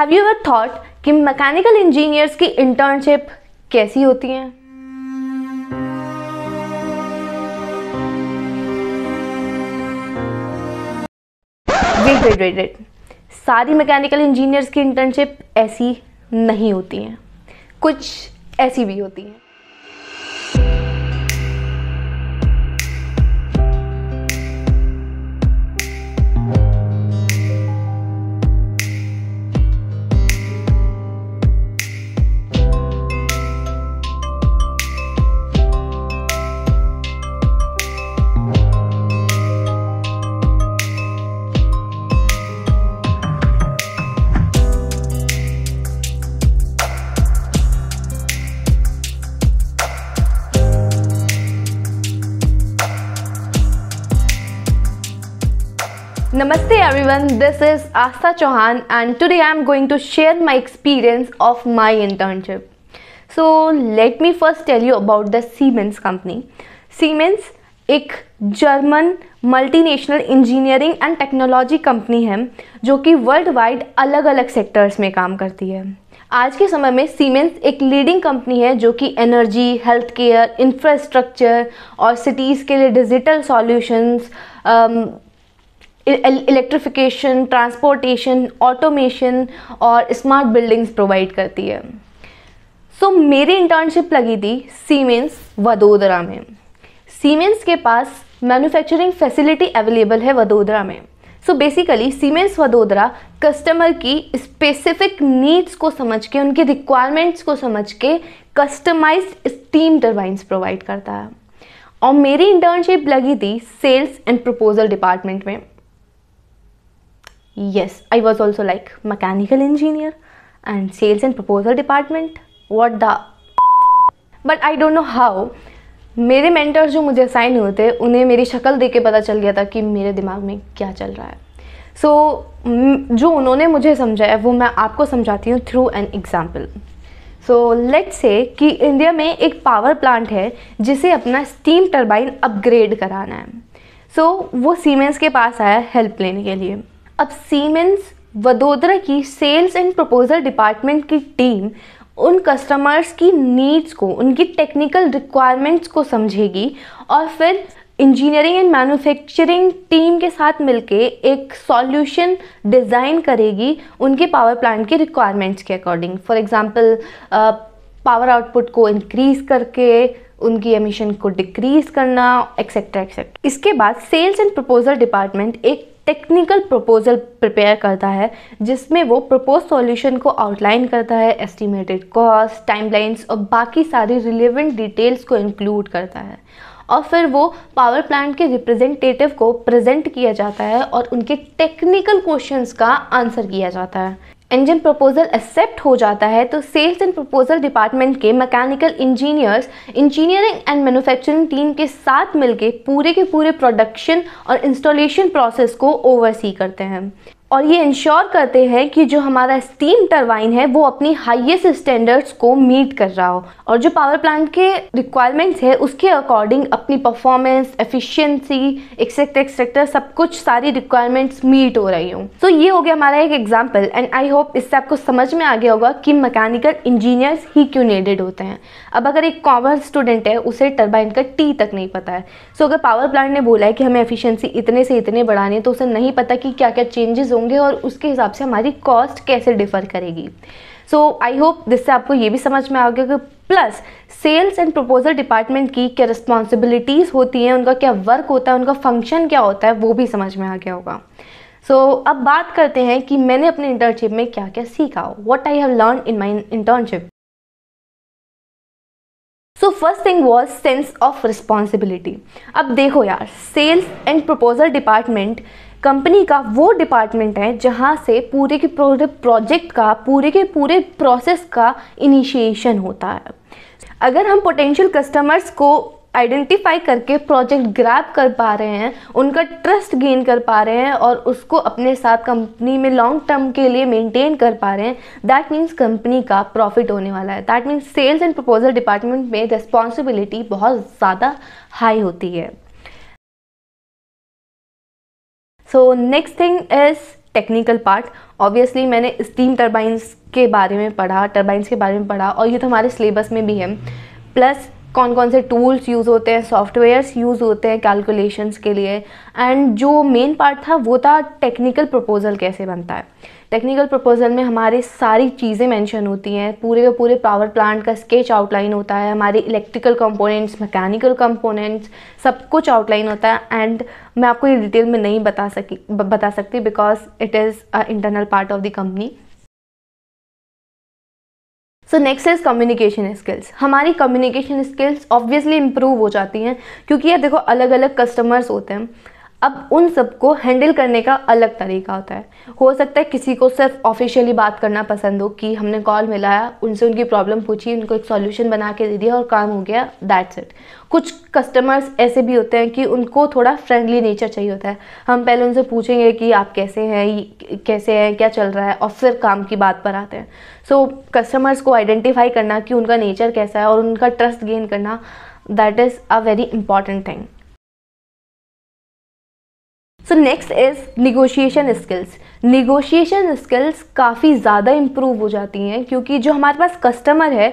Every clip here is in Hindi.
हैव यू एवर थॉट कि मैकेनिकल इंजीनियर्स की इंटर्नशिप कैसी होती हैं वेट वेट वेट वेट सारी मैकेनिकल इंजीनियर्स की इंटर्नशिप ऐसी नहीं होती हैं कुछ ऐसी भी होती हैं नमस्ते everyone this is Aastha Chauhan and today I am going to share my experience of my internship so let me first tell you about the Siemens company Siemens एक German multinational engineering and technology company है जो कि वर्ल्ड वाइड अलग अलग सेक्टर्स में काम करती है आज के समय में सीमेंस एक लीडिंग कंपनी है जो कि एनर्जी हेल्थ केयर इंफ्रास्ट्रक्चर और सिटीज़ के लिए digital solutions electrification transportation automation और स्मार्ट बिल्डिंग्स प्रोवाइड करती है सो so, मेरी इंटर्नशिप लगी थी सीमेंस वडोदरा में सीमेंस के पास मैन्युफैक्चरिंग फैसिलिटी अवेलेबल है वडोदरा में so basically Siemens Vadodara customer की स्पेसिफिक नीड्स को समझ के उनके रिक्वायरमेंट्स को समझ के कस्टमाइज स्टीम टर्बाइंस प्रोवाइड करता है और मेरी इंटर्नशिप लगी थी सेल्स एंड प्रपोजल डिपार्टमेंट में Yes, I was also like mechanical engineer and sales and proposal department. What the? But I don't know how. मेरे मेंटर्स जो मुझे असाइन हुए थे उन्हें मेरी शक्ल देख के पता चल गया था कि मेरे दिमाग में क्या चल रहा है सो so, जो उन्होंने मुझे समझाया वो मैं आपको समझाती हूँ through an example so let's say कि इंडिया में एक पावर प्लांट है जिसे अपना स्टीम टरबाइन अपग्रेड कराना है सो so, वो सीमेंस के पास आया हेल्प लेने के लिए अब सीमेंस वडोदरा की सेल्स एंड प्रपोजल डिपार्टमेंट की टीम उन कस्टमर्स की नीड्स को उनकी टेक्निकल रिक्वायरमेंट्स को समझेगी और फिर इंजीनियरिंग एंड मैन्युफैक्चरिंग टीम के साथ मिलके एक सॉल्यूशन डिज़ाइन करेगी उनके पावर प्लांट के रिक्वायरमेंट्स के according for example power output को इंक्रीज़ करके उनकी एमिशन को डिक्रीज़ करना एक्सेट्रा एक्सेट्रा इसके बाद सेल्स एंड प्रपोजल डिपार्टमेंट एक टेक्निकल प्रपोजल प्रिपेयर करता है जिसमें वो प्रपोज सॉल्यूशन को आउटलाइन करता है एस्टिमेटेड कॉस्ट टाइमलाइंस और बाकी सारी रिलेवेंट डिटेल्स को इंक्लूड करता है और फिर वो पावर प्लांट के रिप्रेजेंटेटिव को प्रेजेंट किया जाता है और उनके टेक्निकल क्वेश्चंस का आंसर किया जाता है इंजन प्रपोजल एक्सेप्ट हो जाता है तो सेल्स एंड प्रपोजल डिपार्टमेंट के mechanical engineers engineering and manufacturing team के साथ मिलके पूरे के पूरे प्रोडक्शन और इंस्टॉलेशन प्रोसेस को ओवरसी करते हैं और ये इंश्योर करते हैं कि जो हमारा स्टीम टरबाइन है वो अपनी हाईएस्ट स्टैंडर्ड्स को मीट कर रहा हो और जो पावर प्लांट के रिक्वायरमेंट्स है उसके अकॉर्डिंग अपनी परफॉर्मेंस एफिशिएंसी एक्सेक्टर एक्सेक्टर सब कुछ सारी रिक्वायरमेंट्स मीट हो रही हूँ सो so ये हो गया हमारा एक एग्जाम्पल एंड आई होप इससे आपको समझ में आ गया होगा कि मैकेनिकल इंजीनियर्स ही क्यों नीडेड होते हैं अब अगर एक कॉमर्स स्टूडेंट है उसे टर्बाइन का टी तक नहीं पता है सो so अगर पावर प्लांट ने बोला है कि हमें एफिशियंसी इतने से इतने बढ़ानी है तो उसे नहीं पता कि क्या क्या चेंजेस होंगे और उसके हिसाब से हमारी कॉस्ट कैसे डिफ़र करेगी सो आई होप जिससे आपको ये भी समझ में आ गया कि plus sales and proposal department की क्या रिस्पॉन्सिबिलिटीज़ होती हैं उनका क्या वर्क होता है उनका फंक्शन क्या होता है वो भी समझ में आ गया होगा सो so, अब बात करते हैं कि मैंने अपने इंटर्नशिप में क्या क्या सीखा what I have learn in my internship so first thing was sense of responsibility अब देखो यार sales and proposal department company का वो डिपार्टमेंट है जहाँ से पूरे के पूरे प्रोजेक्ट का पूरे के पूरे प्रोसेस का इनिशिएशन होता है अगर हम पोटेंशियल कस्टमर्स को आइडेंटिफाई करके प्रोजेक्ट ग्रैप कर पा रहे हैं उनका ट्रस्ट गेन कर पा रहे हैं और उसको अपने साथ कंपनी में लॉन्ग टर्म के लिए मेंटेन कर पा रहे हैं दैट मीन्स कंपनी का प्रॉफिट होने वाला है that means sales and proposal department में रिस्पॉन्सिबिलिटी बहुत ज़्यादा हाई होती है so next thing is technical part obviously मैंने स्टीम टर्बाइंस के बारे में पढ़ा टर्बाइंस के बारे में पढ़ा और ये तो हमारे सिलेबस में भी है प्लस कौन कौन से टूल्स यूज़ होते हैं सॉफ्टवेयर्स यूज़ होते हैं कैलकुलेशंस के लिए एंड जो मेन पार्ट था वो था टेक्निकल प्रपोज़ल कैसे बनता है टेक्निकल प्रपोज़ल में हमारी सारी चीज़ें मेंशन होती हैं पूरे के पूरे पावर प्लांट का स्केच आउटलाइन होता है हमारे इलेक्ट्रिकल कंपोनेंट्स मैकेनिकल कंपोनेंट्स सब कुछ आउटलाइन होता है एंड मैं आपको ये डिटेल में नहीं बता सकी बता सकती because it is a internal part of the company so next is communication skills हमारी कम्युनिकेशन स्किल्स ऑब्वियसली इम्प्रूव हो जाती हैं क्योंकि ये देखो अलग अलग कस्टमर्स होते हैं अब उन सबको हैंडल करने का अलग तरीका होता है हो सकता है किसी को सिर्फ ऑफिशियली बात करना पसंद हो कि हमने कॉल मिलाया उनसे उनकी प्रॉब्लम पूछी उनको एक सॉल्यूशन बना के दे दिया और काम हो गया दैट्स इट कुछ कस्टमर्स ऐसे भी होते हैं कि उनको थोड़ा फ्रेंडली नेचर चाहिए होता है हम पहले उनसे पूछेंगे कि आप कैसे हैं कैसे हैं क्या चल रहा है और फिर काम की बात पर आते हैं सो so, कस्टमर्स को आइडेंटिफाई करना कि उनका नेचर कैसा है और उनका ट्रस्ट गेन करना that is a very important thing so next is negotiation skills negotiation skills काफ़ी ज़्यादा इम्प्रूव हो जाती हैं क्योंकि जो हमारे पास कस्टमर है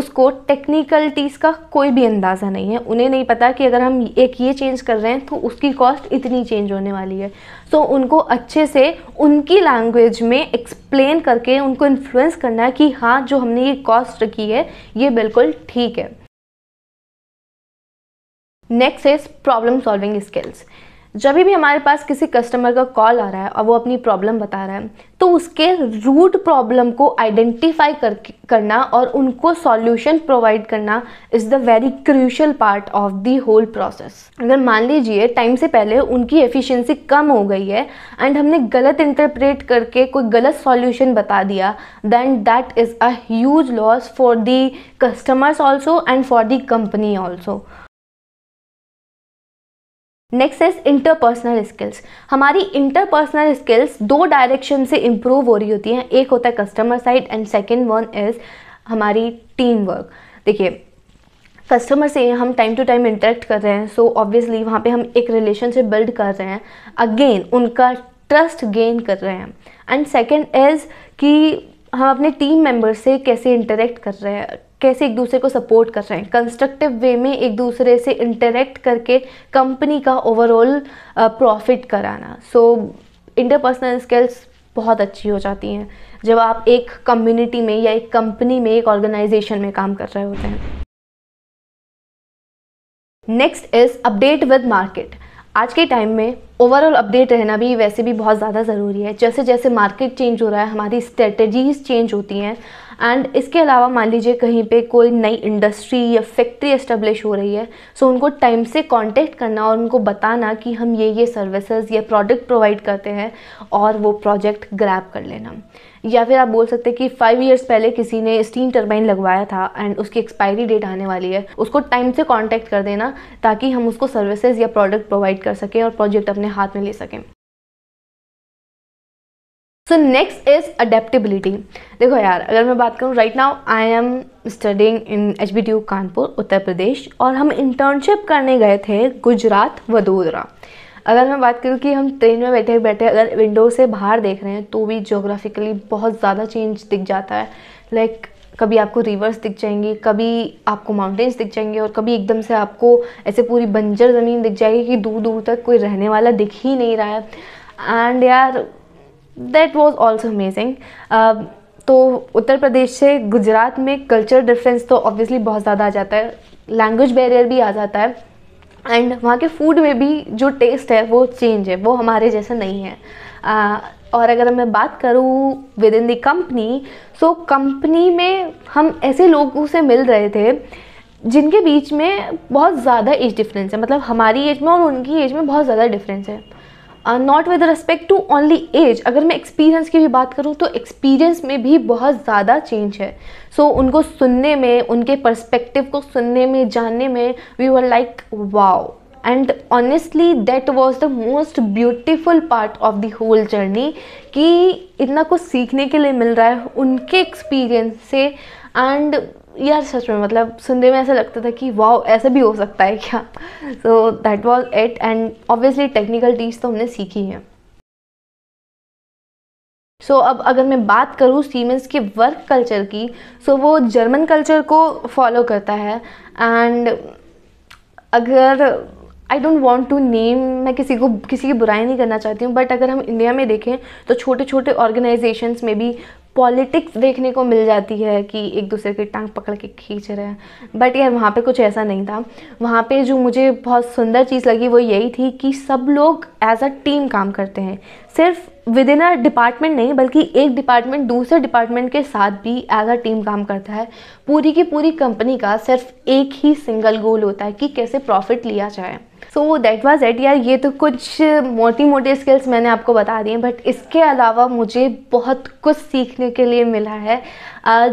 उसको टेक्निकलिटीज़ का कोई भी अंदाज़ा नहीं है उन्हें नहीं पता कि अगर हम एक ये चेंज कर रहे हैं तो उसकी कॉस्ट इतनी चेंज होने वाली है सो so, उनको अच्छे से उनकी लैंग्वेज में एक्सप्लेन करके उनको इन्फ्लुएंस करना है कि हाँ जो हमने ये कॉस्ट रखी है ये बिल्कुल ठीक है next is problem solving skills जब भी हमारे पास किसी कस्टमर का कॉल आ रहा है और वो अपनी प्रॉब्लम बता रहा है तो उसके रूट प्रॉब्लम को आइडेंटिफाई कर करना और उनको सॉल्यूशन प्रोवाइड करना is the very crucial part of the whole process अगर मान लीजिए टाइम से पहले उनकी एफिशिएंसी कम हो गई है एंड हमने गलत इंटरप्रेट करके कोई गलत सॉल्यूशन बता दिया then that is a huge loss for the customers also and for the company also next is interpersonal skills हमारी इंटरपर्सनल स्किल्स दो डायरेक्शन से इम्प्रूव हो रही होती हैं एक होता है customer side and second one is हमारी टीम वर्क देखिए कस्टमर से हम टाइम टू टाइम इंटरेक्ट कर रहे हैं सो ऑब्वियसली वहाँ पे हम एक रिलेशनशिप बिल्ड कर रहे हैं अगेन उनका ट्रस्ट गेन कर रहे हैं एंड सेकेंड इज़ कि हम अपने टीम मेम्बर से कैसे इंटरेक्ट कर रहे हैं कैसे एक दूसरे को सपोर्ट कर रहे हैं कंस्ट्रक्टिव वे में एक दूसरे से इंटरेक्ट करके कंपनी का ओवरऑल प्रॉफिट कराना सो इंटरपर्सनल स्किल्स बहुत अच्छी हो जाती हैं जब आप एक कम्युनिटी में या एक कंपनी में एक ऑर्गेनाइजेशन में काम कर रहे होते हैं next is update with market आज के टाइम में ओवरऑल अपडेट रहना भी वैसे भी बहुत ज़्यादा ज़रूरी है जैसे जैसे मार्केट चेंज हो रहा है हमारी स्ट्रेटजीज़ चेंज होती हैं एंड इसके अलावा मान लीजिए कहीं पे कोई नई इंडस्ट्री या फैक्ट्री इस्टेब्लिश हो रही है सो उनको टाइम से कांटेक्ट करना और उनको बताना कि हम ये ये सर्विसेज या प्रोडक्ट प्रोवाइड करते हैं और वो प्रोजेक्ट ग्रैप कर लेना या फिर आप बोल सकते हैं कि फाइव इयर्स पहले किसी ने स्टीम टर्बाइन लगवाया था एंड उसकी एक्सपायरी डेट आने वाली है उसको टाइम से कॉन्टैक्ट कर देना ताकि हम उसको सर्विसेज या प्रोडक्ट प्रोवाइड कर सकें और प्रोजेक्ट अपने अपने हाथ में ले सकें सो नेक्स्ट इज़ अडेप्टेबिलिटी देखो यार अगर मैं बात करूँ right now I am studying in H B T U Kanpur Uttar Pradesh और हम इंटर्नशिप करने गए थे गुजरात वडोदरा अगर मैं बात करूँ कि हम ट्रेन में बैठे बैठे अगर विंडो से बाहर देख रहे हैं तो भी जोग्राफिकली बहुत ज़्यादा चेंज दिख जाता है लाइक like, कभी आपको रिवर्स दिख जाएंगे कभी आपको माउंटेन्स दिख जाएंगे और कभी एकदम से आपको ऐसे पूरी बंजर ज़मीन दिख जाएगी कि दूर दूर तक कोई रहने वाला दिख ही नहीं रहा है एंड यार दैट वॉज ऑल्सो अमेजिंग तो उत्तर प्रदेश से गुजरात में कल्चर डिफरेंस तो ऑब्वियसली बहुत ज़्यादा आ जाता है लैंग्वेज बैरियर भी आ जाता है एंड वहाँ के फूड में भी जो टेस्ट है वो चेंज है वो हमारे जैसा नहीं है आ, और अगर मैं बात करूँ with in the company so company में हम ऐसे लोगों से मिल रहे थे जिनके बीच में बहुत ज़्यादा एज डिफरेंस है मतलब हमारी एज में और उनकी एज में बहुत ज़्यादा डिफरेंस है not with respect to only as अगर मैं एक्सपीरियंस की भी बात करूँ तो एक्सपीरियंस में भी बहुत ज़्यादा चेंज है सो so, उनको सुनने में उनके पर्सपेक्टिव को सुनने में जानने में we were like wow and honestly that was the most beautiful part of the whole journey कि इतना कुछ सीखने के लिए मिल रहा है उनके एक्सपीरियंस से एंड यार सच में मतलब सुनने में ऐसा लगता था कि वाह ऐसा भी हो सकता है क्या so that was it and obviously technical teach तो हमने सीखी है सो so, अब अगर मैं बात करूँ सीमेंस के वर्क कल्चर की सो so वो जर्मन कल्चर को फॉलो करता है एंड अगर I don't want to name मैं किसी को किसी की बुराई नहीं करना चाहती हूँ बट अगर हम इंडिया में देखें तो छोटे छोटे ऑर्गेनाइजेशंस में भी पॉलिटिक्स देखने को मिल जाती है कि एक दूसरे की टांग पकड़ के खींच रहे हैं बट यार वहाँ पे कुछ ऐसा नहीं था वहाँ पे जो मुझे बहुत सुंदर चीज़ लगी वो यही थी कि सब लोग एज अ टीम काम करते हैं सिर्फ विद इन अ डिपार्टमेंट नहीं बल्कि एक डिपार्टमेंट दूसरे डिपार्टमेंट के साथ भी एज अ टीम काम करता है पूरी की पूरी कंपनी का सिर्फ एक ही सिंगल गोल होता है कि कैसे प्रॉफिट लिया जाए सो दैट वाज एट यार ये तो कुछ मोटी मोटी स्किल्स मैंने आपको बता दी हैं बट इसके अलावा मुझे बहुत कुछ सीखने के लिए मिला है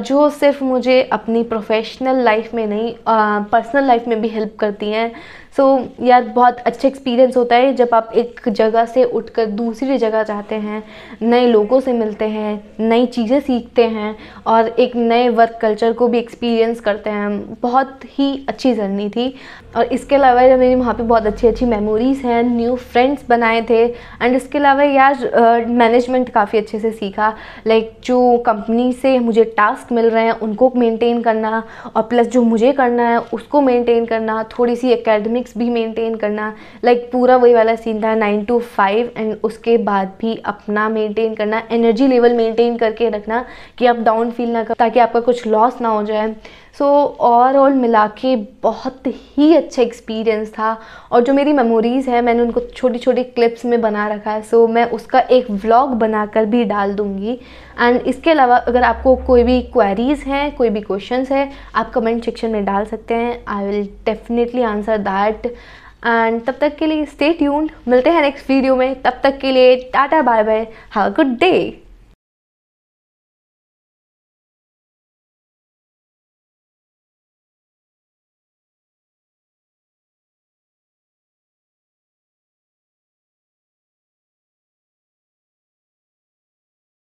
जो सिर्फ मुझे अपनी प्रोफेशनल लाइफ में नहीं पर्सनल लाइफ में भी हेल्प करती हैं सो so, यार बहुत अच्छा एक्सपीरियंस होता है जब आप एक जगह से उठकर दूसरी जगह जाते हैं नए लोगों से मिलते हैं नई चीज़ें सीखते हैं और एक नए वर्क कल्चर को भी एक्सपीरियंस करते हैं बहुत ही अच्छी जर्नी थी और इसके अलावा मेरी वहाँ पे बहुत अच्छी अच्छी मेमोरीज़ हैं न्यू फ्रेंड्स बनाए थे एंड इसके अलावा यार मैनेजमेंट काफ़ी अच्छे से सीखा लाइक like, जो कंपनी से मुझे टास्क मिल रहे हैं उनको मेनटेन करना और प्लस जो मुझे करना है उसको मेनटेन करना थोड़ी सी अकेडमिक डायनेमिक्स भी मेंटेन करना लाइक like पूरा वही वाला सीन था नाइन टू फाइव एंड उसके बाद भी अपना मेंटेन करना एनर्जी लेवल मेंटेन करके रखना कि आप डाउन फील ना करो ताकि आपका कुछ लॉस ना हो जाए सो ओवरऑल मिला के बहुत ही अच्छा एक्सपीरियंस था और जो मेरी मेमोरीज़ है मैंने उनको छोटी छोटी क्लिप्स में बना रखा है सो so, मैं उसका एक व्लॉग बनाकर भी डाल दूँगी एंड इसके अलावा अगर आपको कोई भी क्वेरीज़ हैं कोई भी क्वेश्चंस है आप कमेंट सेक्शन में डाल सकते हैं I will definitely answer that and तब तक के लिए स्टे ट्यून्ड मिलते हैं नेक्स्ट वीडियो में तब तक के लिए tata bye bye have a good day